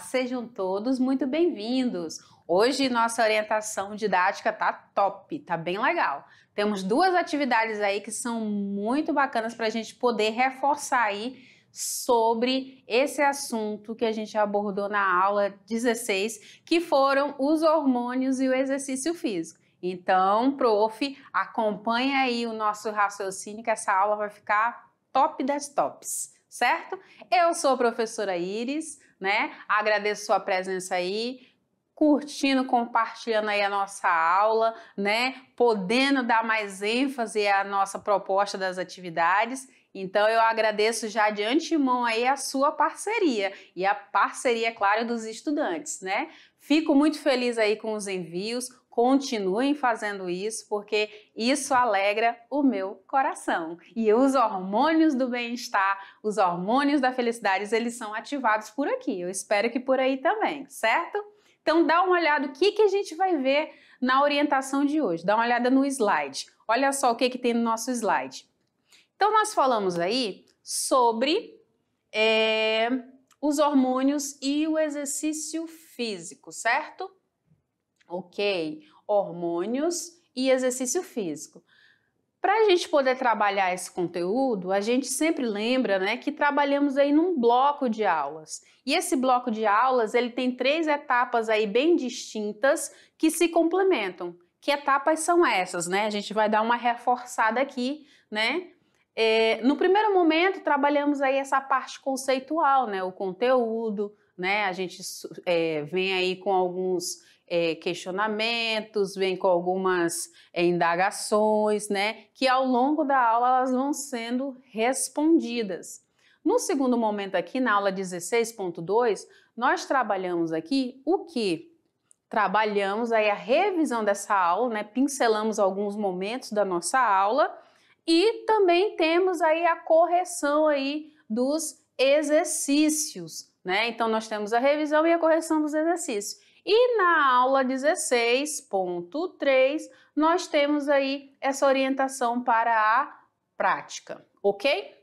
sejam todos muito bem-vindos. Hoje nossa orientação didática tá top, tá bem legal. Temos duas atividades aí que são muito bacanas para a gente poder reforçar aí sobre esse assunto que a gente abordou na aula 16, que foram os hormônios e o exercício físico. Então, prof, acompanha aí o nosso raciocínio que essa aula vai ficar top das tops certo? Eu sou a professora Iris, né? Agradeço sua presença aí, curtindo, compartilhando aí a nossa aula, né? Podendo dar mais ênfase à nossa proposta das atividades. Então eu agradeço já de antemão aí a sua parceria e a parceria, é claro, dos estudantes, né? Fico muito feliz aí com os envios. Continuem fazendo isso porque isso alegra o meu coração. E os hormônios do bem-estar, os hormônios da felicidade, eles são ativados por aqui. Eu espero que por aí também, certo? Então dá uma olhada o que, que a gente vai ver na orientação de hoje. Dá uma olhada no slide. Olha só o que, que tem no nosso slide. Então nós falamos aí sobre é, os hormônios e o exercício físico, certo? ok? Hormônios e exercício físico. Para a gente poder trabalhar esse conteúdo, a gente sempre lembra né, que trabalhamos aí num bloco de aulas. E esse bloco de aulas ele tem três etapas aí bem distintas que se complementam. Que etapas são essas? Né? A gente vai dar uma reforçada aqui, né? É, no primeiro momento, trabalhamos aí essa parte conceitual, né? O conteúdo, né? A gente é, vem aí com alguns é, questionamentos, vem com algumas é, indagações, né? Que ao longo da aula elas vão sendo respondidas. No segundo momento aqui, na aula 16.2, nós trabalhamos aqui o que? Trabalhamos aí a revisão dessa aula, né? Pincelamos alguns momentos da nossa aula e também temos aí a correção aí dos exercícios, né? Então nós temos a revisão e a correção dos exercícios. E na aula 16.3, nós temos aí essa orientação para a prática, ok?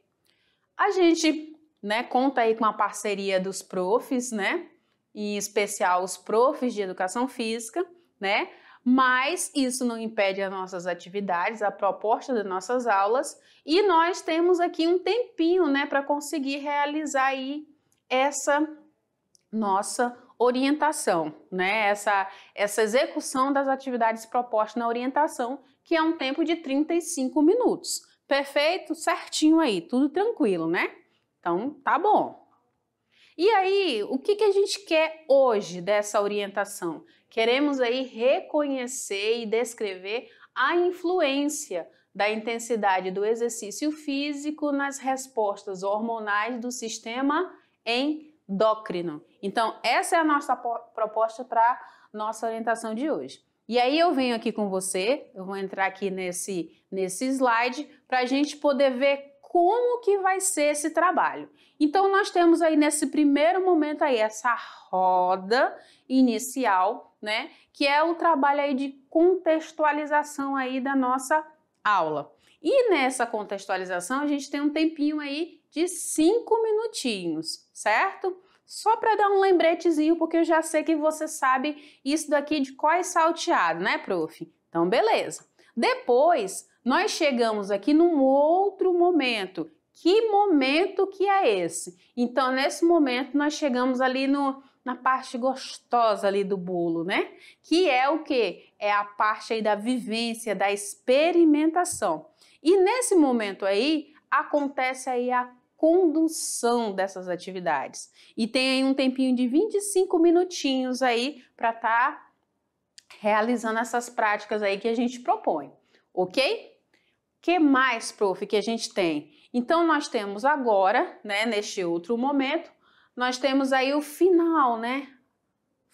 A gente, né, conta aí com a parceria dos profs, né? Em especial os profs de educação física, né? Mas isso não impede as nossas atividades, a proposta das nossas aulas, e nós temos aqui um tempinho, né, para conseguir realizar aí essa nossa orientação, né? essa, essa execução das atividades propostas na orientação, que é um tempo de 35 minutos. Perfeito? Certinho aí, tudo tranquilo, né? Então, tá bom. E aí, o que, que a gente quer hoje dessa orientação? Queremos aí reconhecer e descrever a influência da intensidade do exercício físico nas respostas hormonais do sistema em endócrino. Então, essa é a nossa proposta para nossa orientação de hoje. E aí eu venho aqui com você, eu vou entrar aqui nesse, nesse slide para a gente poder ver como que vai ser esse trabalho. Então nós temos aí nesse primeiro momento aí essa roda inicial, né, que é o trabalho aí de contextualização aí da nossa aula. E nessa contextualização a gente tem um tempinho aí de cinco minutinhos, certo? Só para dar um lembretezinho, porque eu já sei que você sabe isso daqui de qual é salteado, né, prof? Então, beleza. Depois, nós chegamos aqui num outro momento. Que momento que é esse? Então, nesse momento, nós chegamos ali no, na parte gostosa ali do bolo, né? Que é o que? É a parte aí da vivência, da experimentação. E nesse momento aí acontece aí a condução dessas atividades. E tem aí um tempinho de 25 minutinhos aí para estar tá realizando essas práticas aí que a gente propõe, ok? que mais, prof, que a gente tem? Então, nós temos agora, né, neste outro momento, nós temos aí o final, né?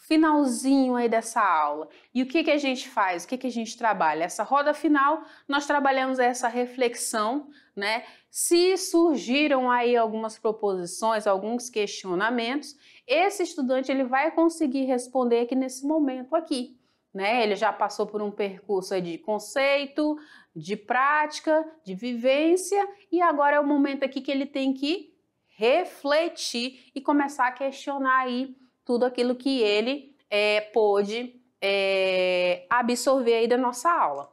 finalzinho aí dessa aula. E o que, que a gente faz? O que, que a gente trabalha? Essa roda final, nós trabalhamos essa reflexão, né? Se surgiram aí algumas proposições, alguns questionamentos, esse estudante ele vai conseguir responder aqui nesse momento aqui. Né? Ele já passou por um percurso de conceito, de prática, de vivência, e agora é o momento aqui que ele tem que refletir e começar a questionar aí tudo aquilo que ele é, pôde é, absorver aí da nossa aula.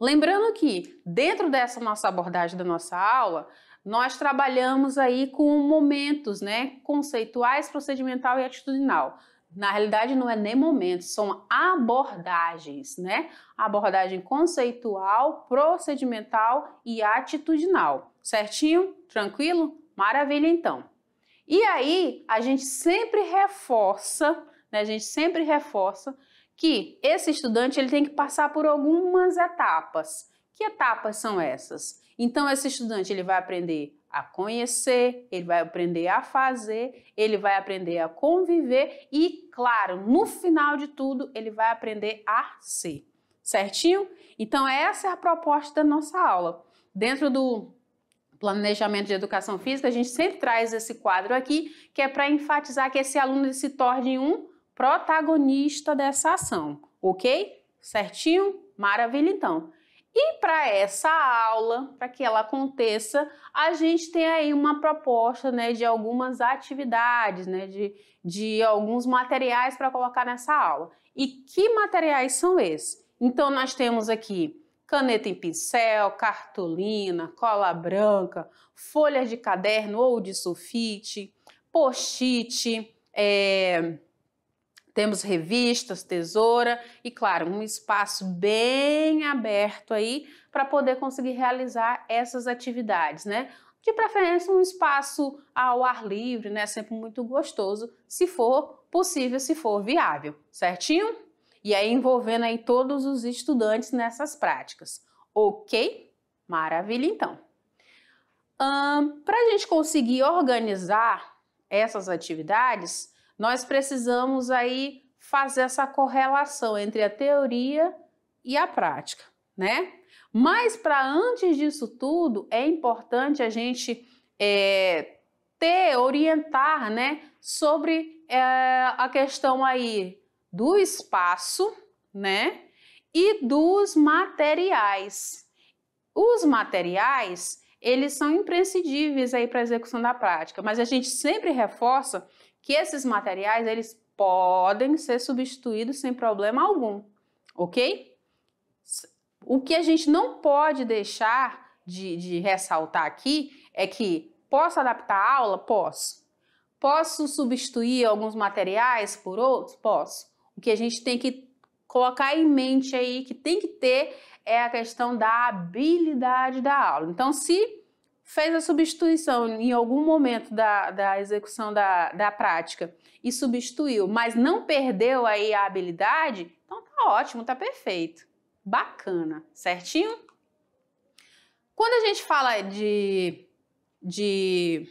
Lembrando que dentro dessa nossa abordagem da nossa aula, nós trabalhamos aí com momentos, né, conceituais, procedimental e atitudinal. Na realidade não é nem momento, são abordagens, né? Abordagem conceitual, procedimental e atitudinal. Certinho? Tranquilo? Maravilha então. E aí a gente sempre reforça, né, a gente sempre reforça que esse estudante ele tem que passar por algumas etapas. Que etapas são essas? Então esse estudante ele vai aprender a conhecer, ele vai aprender a fazer, ele vai aprender a conviver e, claro, no final de tudo, ele vai aprender a ser. Certinho? Então essa é a proposta da nossa aula. Dentro do planejamento de educação física, a gente sempre traz esse quadro aqui, que é para enfatizar que esse aluno se torne um protagonista dessa ação, ok? Certinho? Maravilha, então. E para essa aula, para que ela aconteça, a gente tem aí uma proposta né, de algumas atividades, né, de, de alguns materiais para colocar nessa aula. E que materiais são esses? Então, nós temos aqui caneta em pincel, cartolina, cola branca, folhas de caderno ou de sulfite, post-it, é, temos revistas, tesoura e, claro, um espaço bem aberto aí para poder conseguir realizar essas atividades, né? De preferência, um espaço ao ar livre, né? Sempre muito gostoso, se for possível, se for viável, certinho? e aí envolvendo aí todos os estudantes nessas práticas. Ok? Maravilha, então. Um, Para a gente conseguir organizar essas atividades, nós precisamos aí fazer essa correlação entre a teoria e a prática, né? Mas para antes disso tudo, é importante a gente é, ter, orientar, né, sobre é, a questão aí do espaço, né? E dos materiais. Os materiais, eles são imprescindíveis aí para a execução da prática, mas a gente sempre reforça que esses materiais, eles podem ser substituídos sem problema algum, ok? O que a gente não pode deixar de, de ressaltar aqui é que posso adaptar a aula? Posso. Posso substituir alguns materiais por outros? Posso. O que a gente tem que colocar em mente aí, que tem que ter, é a questão da habilidade da aula. Então, se fez a substituição em algum momento da, da execução da, da prática e substituiu, mas não perdeu aí a habilidade, então tá ótimo, tá perfeito. Bacana, certinho? Quando a gente fala de, de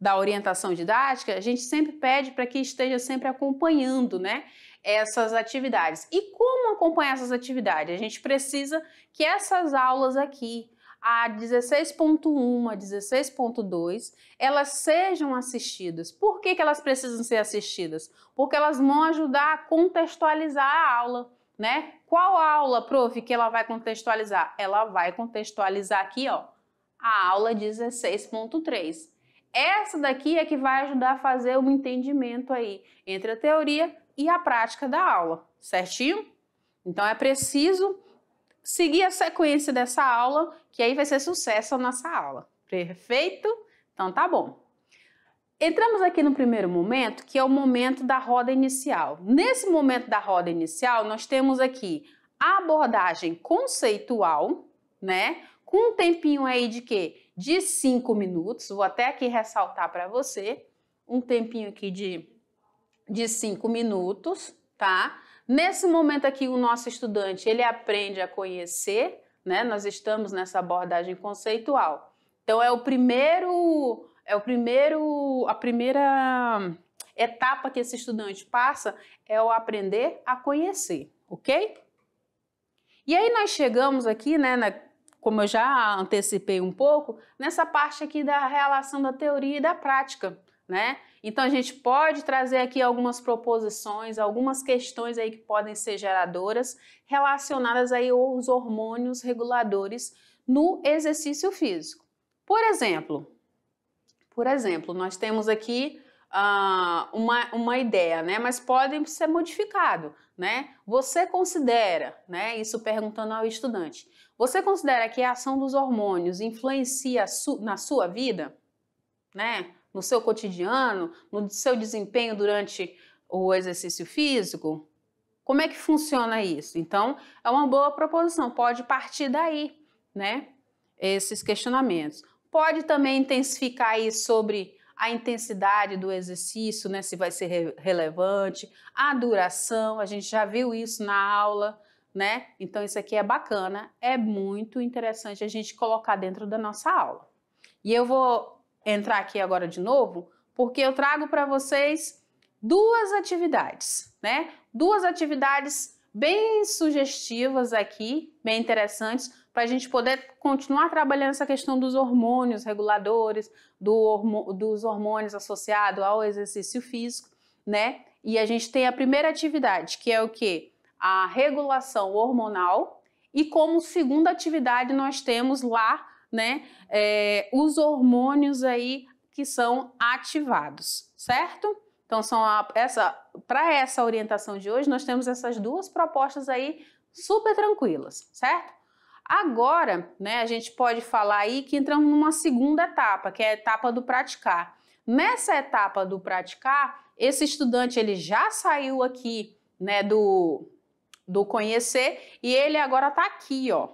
da orientação didática, a gente sempre pede para que esteja sempre acompanhando, né? Essas atividades. E como acompanhar essas atividades? A gente precisa que essas aulas aqui, a 16.1 a 16.2, elas sejam assistidas. Por que, que elas precisam ser assistidas? Porque elas vão ajudar a contextualizar a aula, né? Qual aula, prof, que ela vai contextualizar? Ela vai contextualizar aqui, ó, a aula 16.3. Essa daqui é que vai ajudar a fazer o um entendimento aí entre a teoria e a prática da aula, certinho? Então é preciso seguir a sequência dessa aula, que aí vai ser sucesso a nossa aula. Perfeito? Então tá bom. Entramos aqui no primeiro momento, que é o momento da roda inicial. Nesse momento da roda inicial, nós temos aqui a abordagem conceitual, né? Com um tempinho aí de quê? de 5 minutos. Vou até aqui ressaltar para você um tempinho aqui de de 5 minutos, tá? Nesse momento aqui o nosso estudante, ele aprende a conhecer, né? Nós estamos nessa abordagem conceitual. Então é o primeiro é o primeiro a primeira etapa que esse estudante passa é o aprender a conhecer, OK? E aí nós chegamos aqui, né, na, como eu já antecipei um pouco, nessa parte aqui da relação da teoria e da prática, né? Então a gente pode trazer aqui algumas proposições, algumas questões aí que podem ser geradoras relacionadas aí aos hormônios reguladores no exercício físico. Por exemplo, por exemplo, nós temos aqui ah, uma, uma ideia, né? Mas podem ser modificado, né? Você considera, né? Isso perguntando ao estudante. Você considera que a ação dos hormônios influencia su na sua vida? Né? No seu cotidiano? No seu desempenho durante o exercício físico? Como é que funciona isso? Então, é uma boa proposição, pode partir daí, né? Esses questionamentos. Pode também intensificar aí sobre a intensidade do exercício, né? Se vai ser re relevante, a duração, a gente já viu isso na aula, né? Então isso aqui é bacana, é muito interessante a gente colocar dentro da nossa aula. E eu vou entrar aqui agora de novo, porque eu trago para vocês duas atividades, né? Duas atividades bem sugestivas aqui, bem interessantes, para a gente poder continuar trabalhando essa questão dos hormônios reguladores, do dos hormônios associados ao exercício físico, né? E a gente tem a primeira atividade, que é o que? a regulação hormonal. E como segunda atividade, nós temos lá né, é, os hormônios aí que são ativados, certo? Então, são a, essa para essa orientação de hoje, nós temos essas duas propostas aí super tranquilas, certo? Agora, né, a gente pode falar aí que entramos numa segunda etapa, que é a etapa do praticar. Nessa etapa do praticar, esse estudante ele já saiu aqui, né, do do conhecer, e ele agora está aqui, ó.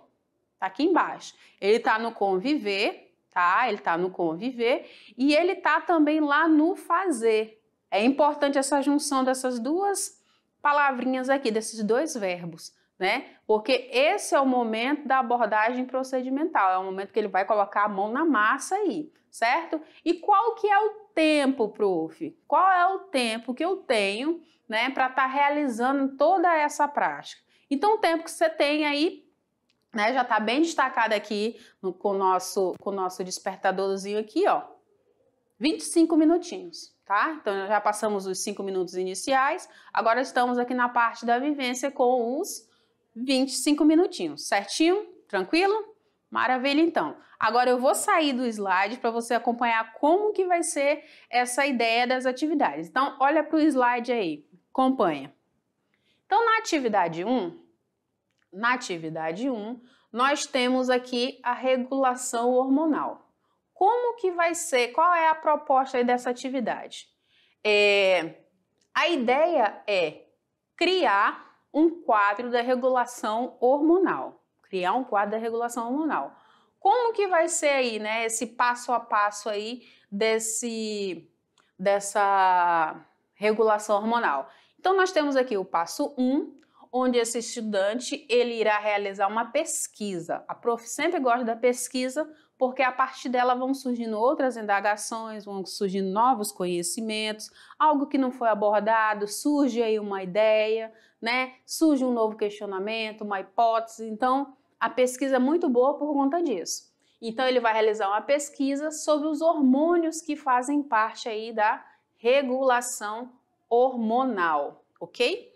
Tá aqui embaixo. Ele está no conviver, tá? Ele está no conviver e ele está também lá no fazer. É importante essa junção dessas duas palavrinhas aqui, desses dois verbos, né? Porque esse é o momento da abordagem procedimental, é o momento que ele vai colocar a mão na massa aí, certo? E qual que é o tempo, prof? Qual é o tempo que eu tenho né, para estar tá realizando toda essa prática? Então, o tempo que você tem aí né, já está bem destacado aqui no, com, o nosso, com nosso despertadorzinho aqui, ó. 25 minutinhos, tá? Então já passamos os 5 minutos iniciais, agora estamos aqui na parte da vivência com os 25 minutinhos, certinho? Tranquilo? Maravilha, então. Agora eu vou sair do slide para você acompanhar como que vai ser essa ideia das atividades. Então, olha para o slide aí, acompanha. Então, na atividade 1, na atividade 1, nós temos aqui a regulação hormonal. Como que vai ser, qual é a proposta dessa atividade? É, a ideia é criar um quadro da regulação hormonal criar um quadro da regulação hormonal. Como que vai ser aí, né, esse passo a passo aí desse dessa regulação hormonal? Então nós temos aqui o passo 1, onde esse estudante ele irá realizar uma pesquisa. A prof sempre gosta da pesquisa, porque a partir dela vão surgindo outras indagações, vão surgindo novos conhecimentos, algo que não foi abordado, surge aí uma ideia, né? Surge um novo questionamento, uma hipótese. Então, a pesquisa é muito boa por conta disso. Então, ele vai realizar uma pesquisa sobre os hormônios que fazem parte aí da regulação hormonal, ok?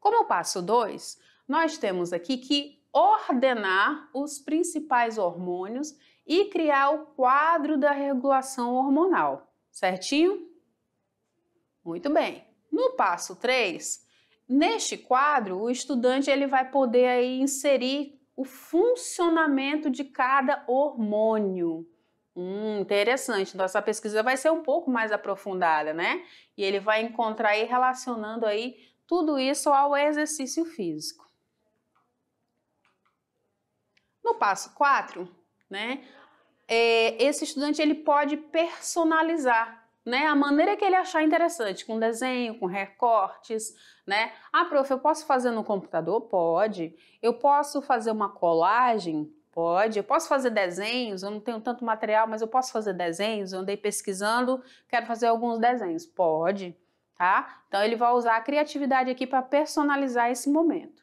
Como passo 2, nós temos aqui que ordenar os principais hormônios e criar o quadro da regulação hormonal, certinho? Muito bem. No passo 3, Neste quadro, o estudante ele vai poder aí inserir o funcionamento de cada hormônio. Hum, interessante. Nossa então, pesquisa vai ser um pouco mais aprofundada, né? E ele vai encontrar aí relacionando aí tudo isso ao exercício físico. No passo 4, né? É, esse estudante ele pode personalizar né? A maneira que ele achar interessante, com desenho, com recortes, né? Ah, prof, eu posso fazer no computador? Pode. Eu posso fazer uma colagem? Pode. Eu posso fazer desenhos, eu não tenho tanto material, mas eu posso fazer desenhos. Eu andei pesquisando, quero fazer alguns desenhos. Pode, tá? Então ele vai usar a criatividade aqui para personalizar esse momento.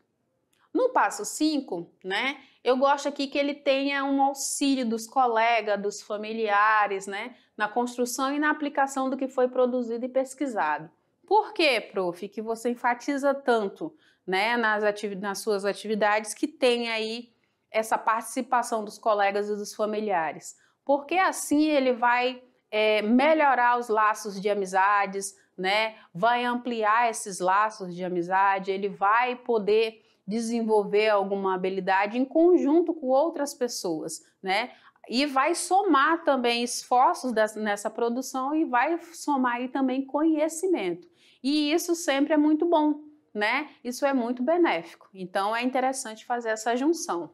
No passo 5, né, eu gosto aqui que ele tenha um auxílio dos colegas, dos familiares, né, na construção e na aplicação do que foi produzido e pesquisado. Por que, prof, que você enfatiza tanto né, nas, nas suas atividades que tem aí essa participação dos colegas e dos familiares? Porque assim ele vai é, melhorar os laços de amizades, né? vai ampliar esses laços de amizade, ele vai poder desenvolver alguma habilidade em conjunto com outras pessoas, né? e vai somar também esforços dessa, nessa produção e vai somar aí também conhecimento. E isso sempre é muito bom, né? Isso é muito benéfico. Então é interessante fazer essa junção.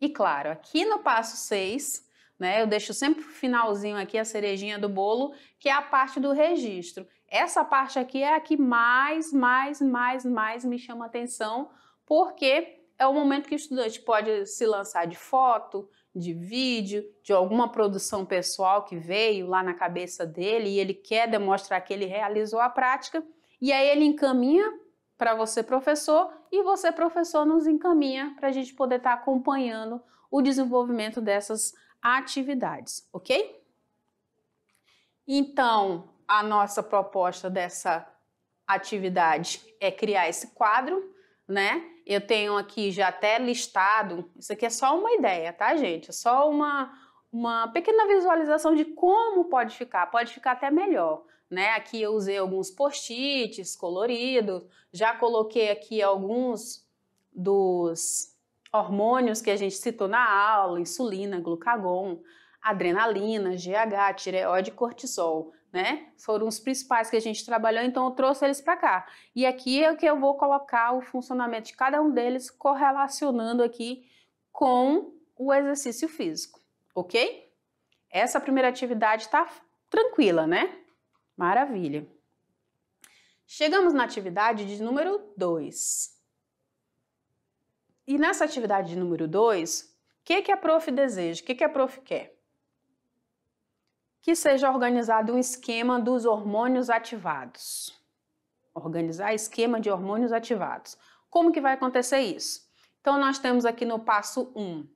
E claro, aqui no passo 6, né, eu deixo sempre o finalzinho aqui a cerejinha do bolo, que é a parte do registro. Essa parte aqui é a que mais, mais, mais, mais me chama atenção, porque é o momento que o estudante pode se lançar de foto, de vídeo, de alguma produção pessoal que veio lá na cabeça dele e ele quer demonstrar que ele realizou a prática, e aí ele encaminha para você, professor, e você, professor, nos encaminha para a gente poder estar tá acompanhando o desenvolvimento dessas atividades, ok? Então, a nossa proposta dessa atividade é criar esse quadro, né? Eu tenho aqui já até listado, isso aqui é só uma ideia, tá, gente? É só uma, uma pequena visualização de como pode ficar, pode ficar até melhor. Né? Aqui eu usei alguns post-its coloridos, já coloquei aqui alguns dos hormônios que a gente citou na aula, insulina, glucagon, adrenalina, GH, tireoide e cortisol né? Foram os principais que a gente trabalhou, então eu trouxe eles para cá. E aqui é que eu vou colocar o funcionamento de cada um deles correlacionando aqui com o exercício físico, ok? Essa primeira atividade está tranquila, né? Maravilha. Chegamos na atividade de número 2. E nessa atividade de número 2, o que, que a prof deseja? O que, que a prof quer? que seja organizado um esquema dos hormônios ativados. Organizar esquema de hormônios ativados. Como que vai acontecer isso? Então, nós temos aqui no passo 1, um,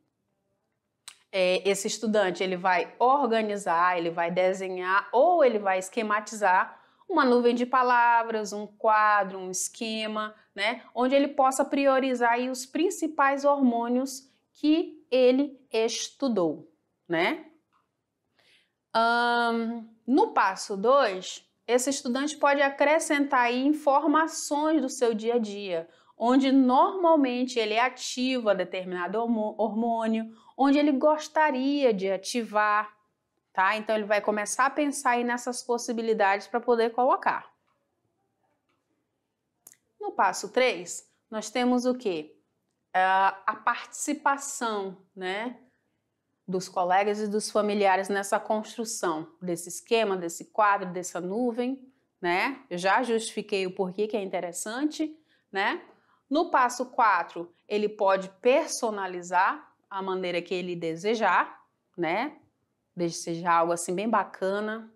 é, esse estudante ele vai organizar, ele vai desenhar ou ele vai esquematizar uma nuvem de palavras, um quadro, um esquema, né, onde ele possa priorizar aí os principais hormônios que ele estudou, né? Um, no passo 2, esse estudante pode acrescentar informações do seu dia a dia, onde normalmente ele é ativa determinado hormônio, onde ele gostaria de ativar, tá? Então ele vai começar a pensar aí nessas possibilidades para poder colocar. No passo 3, nós temos o que? Ah, a participação, né? dos colegas e dos familiares nessa construção desse esquema, desse quadro, dessa nuvem, né? Eu já justifiquei o porquê que é interessante, né? No passo 4, ele pode personalizar a maneira que ele desejar, né? Desde seja algo assim bem bacana.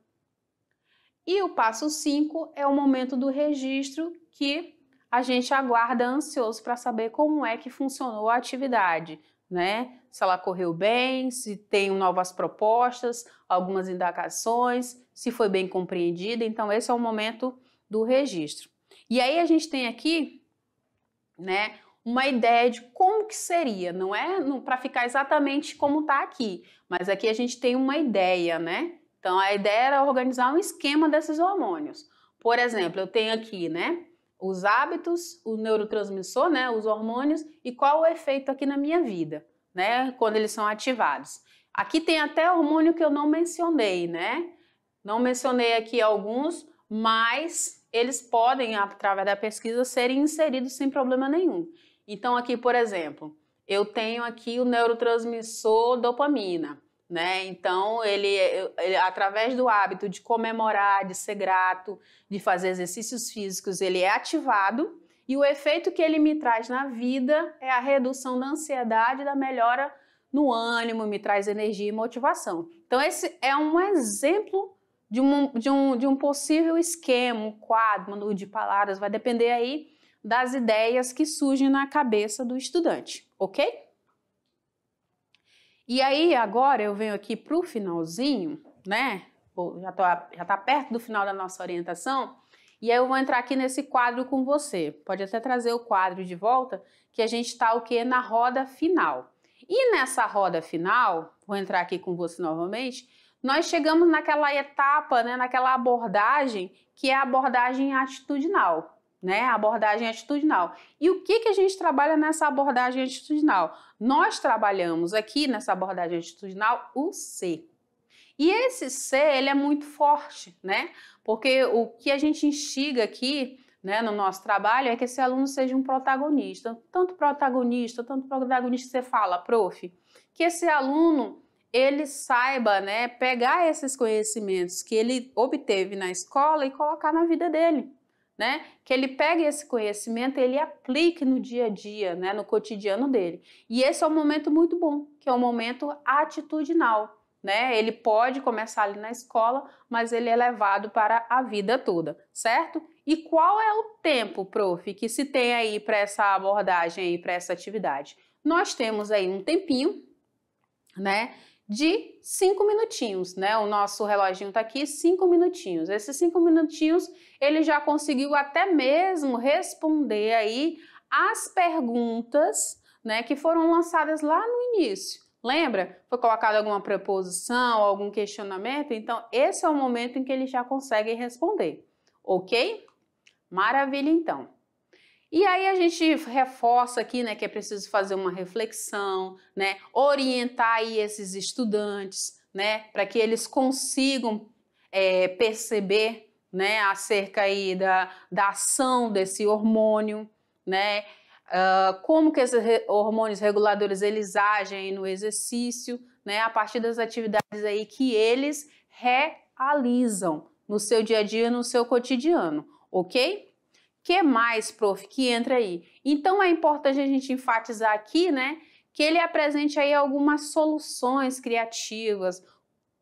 E o passo 5 é o momento do registro que a gente aguarda ansioso para saber como é que funcionou a atividade né? Se ela correu bem, se tem novas propostas, algumas indagações, se foi bem compreendida. Então, esse é o momento do registro. E aí a gente tem aqui, né, uma ideia de como que seria, não é para ficar exatamente como está aqui, mas aqui a gente tem uma ideia, né? Então a ideia era organizar um esquema desses hormônios. Por exemplo, eu tenho aqui, né, os hábitos, o neurotransmissor, né, os hormônios e qual o efeito aqui na minha vida, né, quando eles são ativados. Aqui tem até hormônio que eu não mencionei, né? Não mencionei aqui alguns, mas eles podem, através da pesquisa, serem inseridos sem problema nenhum. Então, aqui, por exemplo, eu tenho aqui o neurotransmissor dopamina. Né? Então, ele, ele, através do hábito de comemorar, de ser grato, de fazer exercícios físicos, ele é ativado e o efeito que ele me traz na vida é a redução da ansiedade, da melhora no ânimo, me traz energia e motivação. Então, esse é um exemplo de um, de um, de um possível esquema, um quadro de palavras, vai depender aí das ideias que surgem na cabeça do estudante, ok? E aí, agora eu venho aqui para o finalzinho, né? Já, tô, já tá perto do final da nossa orientação. E aí eu vou entrar aqui nesse quadro com você. Pode até trazer o quadro de volta, que a gente está o quê? Na roda final. E nessa roda final, vou entrar aqui com você novamente, nós chegamos naquela etapa, né, naquela abordagem, que é a abordagem atitudinal né? A abordagem atitudinal. E o que, que a gente trabalha nessa abordagem atitudinal? Nós trabalhamos aqui nessa abordagem atitudinal o ser. E esse ser, ele é muito forte, né? Porque o que a gente instiga aqui né, no nosso trabalho é que esse aluno seja um protagonista. Tanto protagonista, tanto protagonista que você fala, prof, que esse aluno ele saiba né, pegar esses conhecimentos que ele obteve na escola e colocar na vida dele né? Que ele pegue esse conhecimento e ele aplique no dia a dia, né? No cotidiano dele. E esse é um momento muito bom, que é um momento atitudinal, né? Ele pode começar ali na escola, mas ele é levado para a vida toda, certo? E qual é o tempo, prof, que se tem aí para essa abordagem e para essa atividade? Nós temos aí um tempinho, né? de cinco minutinhos, né? O nosso reloginho está aqui, cinco minutinhos. Esses cinco minutinhos ele já conseguiu até mesmo responder aí as perguntas, né, que foram lançadas lá no início. Lembra? Foi colocada alguma preposição, algum questionamento? Então, esse é o momento em que ele já consegue responder, ok? Maravilha, então. E aí a gente reforça aqui, né, que é preciso fazer uma reflexão, né, orientar aí esses estudantes, né, para que eles consigam é, perceber, né, acerca aí da, da ação desse hormônio, né, uh, como que esses hormônios reguladores eles agem no exercício, né, a partir das atividades aí que eles realizam no seu dia a dia, no seu cotidiano, ok? que é mais, prof, que entra aí? Então é importante a gente enfatizar aqui, né, que ele apresente aí algumas soluções criativas.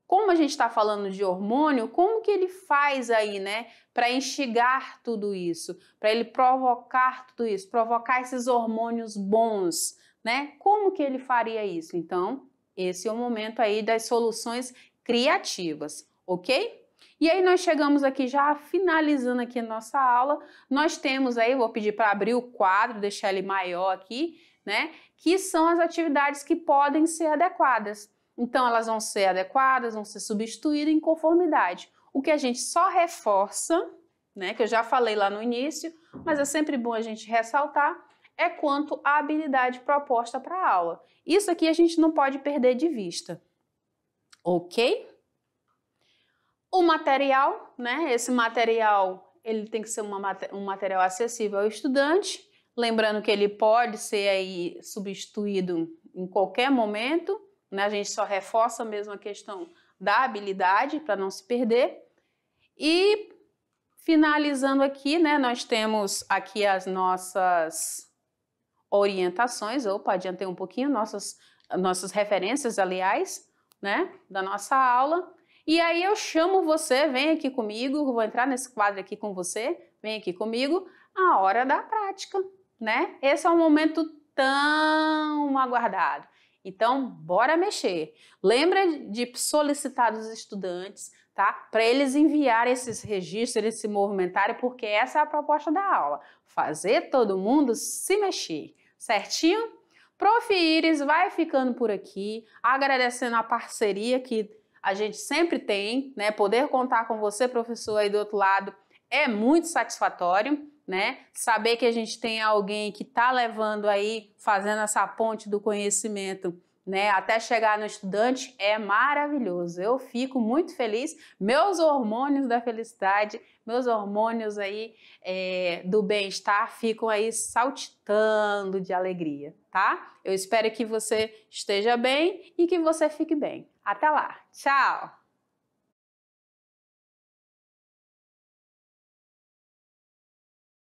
Como a gente está falando de hormônio, como que ele faz aí, né, para instigar tudo isso, para ele provocar tudo isso, provocar esses hormônios bons, né? Como que ele faria isso? Então, esse é o momento aí das soluções criativas, ok? E aí nós chegamos aqui já finalizando aqui a nossa aula. Nós temos aí, vou pedir para abrir o quadro, deixar ele maior aqui, né? Que são as atividades que podem ser adequadas. Então elas vão ser adequadas, vão ser substituídas em conformidade. O que a gente só reforça, né, que eu já falei lá no início, mas é sempre bom a gente ressaltar, é quanto à habilidade proposta para a aula. Isso aqui a gente não pode perder de vista. OK? O material, né? Esse material, ele tem que ser uma, um material acessível ao estudante, lembrando que ele pode ser aí substituído em qualquer momento, né? A gente só reforça mesmo a questão da habilidade para não se perder. E finalizando aqui, né, nós temos aqui as nossas orientações, opa, adiantei um pouquinho, nossas, nossas referências, aliás, né, da nossa aula. E aí eu chamo você, vem aqui comigo, vou entrar nesse quadro aqui com você, vem aqui comigo, a hora da prática, né? Esse é um momento tão aguardado. Então, bora mexer. Lembra de solicitar dos estudantes, tá? Para eles enviarem esses registros, eles se movimentarem, porque essa é a proposta da aula. Fazer todo mundo se mexer, certinho? Prof. Iris vai ficando por aqui, agradecendo a parceria que a gente sempre tem, né? Poder contar com você, professor, aí do outro lado é muito satisfatório, né? Saber que a gente tem alguém que está levando aí, fazendo essa ponte do conhecimento. Né, até chegar no estudante é maravilhoso. Eu fico muito feliz. Meus hormônios da felicidade, meus hormônios aí é, do bem-estar ficam aí saltitando de alegria, tá? Eu espero que você esteja bem e que você fique bem. Até lá. Tchau!